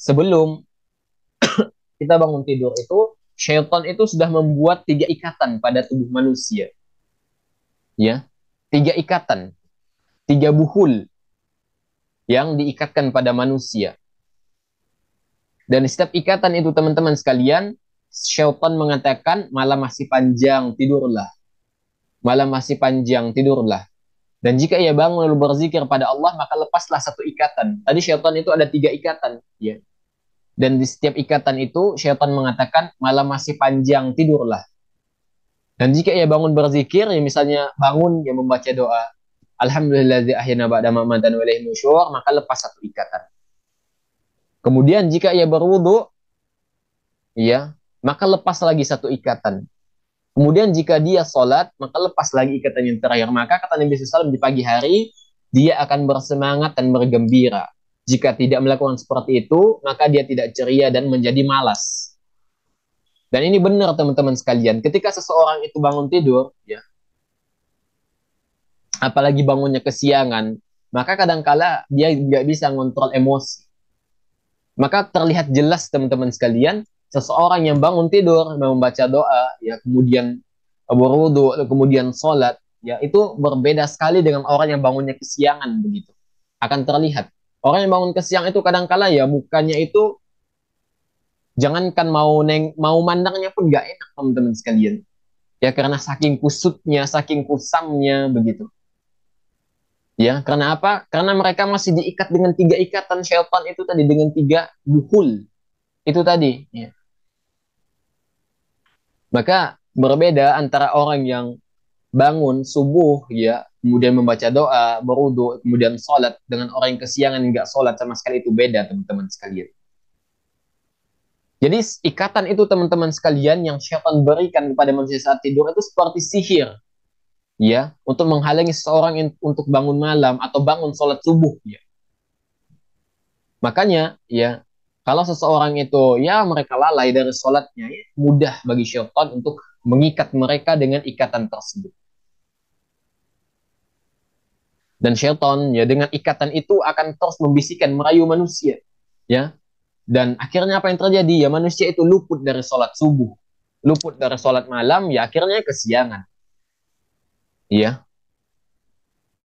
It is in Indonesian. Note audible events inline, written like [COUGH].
sebelum [COUGHS] kita bangun tidur itu syaitan itu sudah membuat tiga ikatan pada tubuh manusia ya tiga ikatan tiga buhul yang diikatkan pada manusia dan setiap ikatan itu teman-teman sekalian syaitan mengatakan malam masih panjang tidurlah malam masih panjang tidurlah dan jika ia bangun lalu berzikir pada Allah, maka lepaslah satu ikatan. Tadi syaitan itu ada tiga ikatan. Ya. Dan di setiap ikatan itu syaitan mengatakan malam masih panjang tidurlah. Dan jika ia bangun berzikir, ya misalnya bangun ya membaca doa, Alhamdulillah ahyana ba'da mamatan walaihi nusyur, maka lepas satu ikatan. Kemudian jika ia berwudu, ya, maka lepas lagi satu ikatan. Kemudian jika dia sholat, maka lepas lagi ikatan yang terakhir. Maka kata Nabi SAW di pagi hari, dia akan bersemangat dan bergembira. Jika tidak melakukan seperti itu, maka dia tidak ceria dan menjadi malas. Dan ini benar teman-teman sekalian. Ketika seseorang itu bangun tidur, ya, apalagi bangunnya kesiangan, maka kadangkala dia nggak bisa ngontrol emosi. Maka terlihat jelas teman-teman sekalian, seseorang yang bangun tidur, membaca doa, ya kemudian eh, berwudu, kemudian sholat, ya itu berbeda sekali dengan orang yang bangunnya kesiangan begitu. Akan terlihat orang yang bangun ke siang itu kadang kala ya mukanya itu jangankan mau neng mau mandangnya pun gak enak teman-teman sekalian ya karena saking kusutnya saking kusamnya begitu ya karena apa karena mereka masih diikat dengan tiga ikatan syaitan itu tadi dengan tiga buhul itu tadi ya. maka berbeda antara orang yang bangun subuh ya kemudian membaca doa berudu kemudian sholat dengan orang yang kesiangan nggak sholat sama sekali itu beda teman-teman sekalian jadi ikatan itu teman-teman sekalian yang syaitan berikan kepada manusia saat tidur itu seperti sihir ya untuk menghalangi seseorang untuk bangun malam atau bangun sholat subuh ya makanya ya kalau seseorang itu ya mereka lalai dari sholatnya ya, mudah bagi syaitan untuk mengikat mereka dengan ikatan tersebut dan Shelton ya dengan ikatan itu akan terus membisikkan merayu manusia. Ya. Dan akhirnya apa yang terjadi? Ya manusia itu luput dari sholat subuh. Luput dari sholat malam, ya akhirnya kesiangan. Ya.